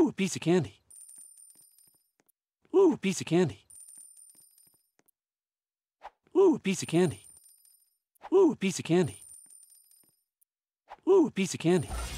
Ooh, a piece of candy. Ooh, a piece of candy. Ooh, a piece of candy. Ooh, a piece of candy. Ooh, a piece of candy.